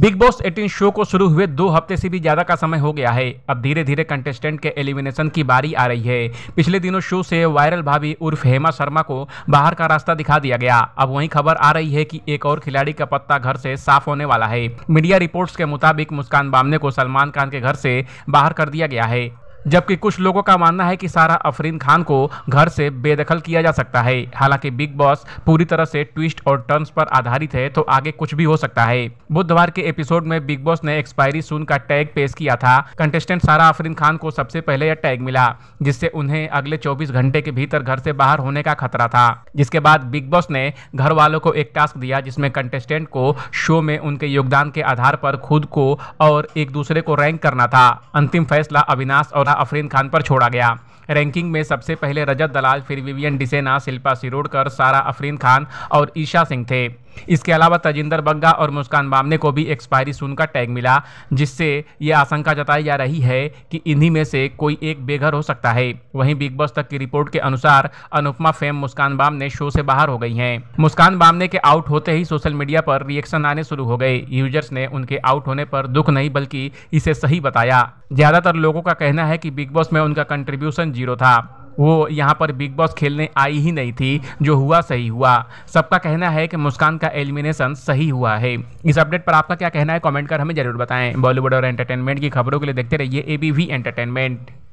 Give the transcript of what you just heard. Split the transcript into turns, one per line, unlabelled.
big boss 18 show को शुरू हुए दो हफ्ते से भी ज़्यादा का समय हो गया है अब धीरे धीरे कंटेस्टेंट के एलिमिनेशन की बारी आ रही है पिछले दिनों शो से वायरल भाभी उर्फ हेमा शर्मा को बाहर का रास्ता दिखा दिया गया अब वही खबर आ रही है कि एक और खिलाड़ी का पत्ता घर से साफ होने वाला है मीडिया रिपोर्ट्स के मुताबिक मुस्कान बामने को सलमान खान के घर से बाहर कर दिया गया है जबकि कुछ लोगों का मानना है कि सारा अफरीन खान को घर से बेदखल किया जा सकता है हालांकि बिग बॉस पूरी तरह से ट्विस्ट और टर्न्स पर आधारित है तो आगे कुछ भी हो सकता है बुधवार के एपिसोड में बिग बॉस ने एक्सपायरी सुन का टैग पेश किया था कंटेस्टेंट सारा अफरीन खान को सबसे पहले यह टैग मिला जिससे उन्हें अगले चौबीस घंटे के भीतर घर से बाहर होने का खतरा था जिसके बाद बिग बॉस ने घर वालों को एक टास्क दिया जिसमें कंटेस्टेंट को शो में उनके योगदान के आधार पर खुद को और एक दूसरे को रैंक करना था अंतिम फैसला अविनाश और अफरीन खान पर छोड़ा गया रैंकिंग में सबसे पहले रजत दलाल फिर विवियन डिसेना शिल्पा सिरोडकर सारा अफरीन खान और ईशा सिंह थे इसके अलावा तजिंदर बग्गा और मुस्कान बामने को भी एक्सपायरी सुन का टैग मिला जिससे ये आशंका जताई जा रही है कि इन्हीं में से कोई एक बेघर हो सकता है वहीं बिग बॉस तक की रिपोर्ट के अनुसार अनुपमा फेम मुस्कान बामने शो से बाहर हो गई हैं मुस्कान बामने के आउट होते ही सोशल मीडिया पर रिएक्शन आने शुरू हो गए यूजर्स ने उनके आउट होने पर दुख नहीं बल्कि इसे सही बताया ज्यादातर लोगों का कहना है कि बिग बॉस में उनका कंट्रीब्यूशन जीरो था वो यहाँ पर बिग बॉस खेलने आई ही नहीं थी जो हुआ सही हुआ सबका कहना है कि मुस्कान का एलिमिनेशन सही हुआ है इस अपडेट पर आपका क्या कहना है कमेंट कर हमें जरूर बताएं बॉलीवुड और एंटरटेनमेंट की खबरों के लिए देखते रहिए ए एंटरटेनमेंट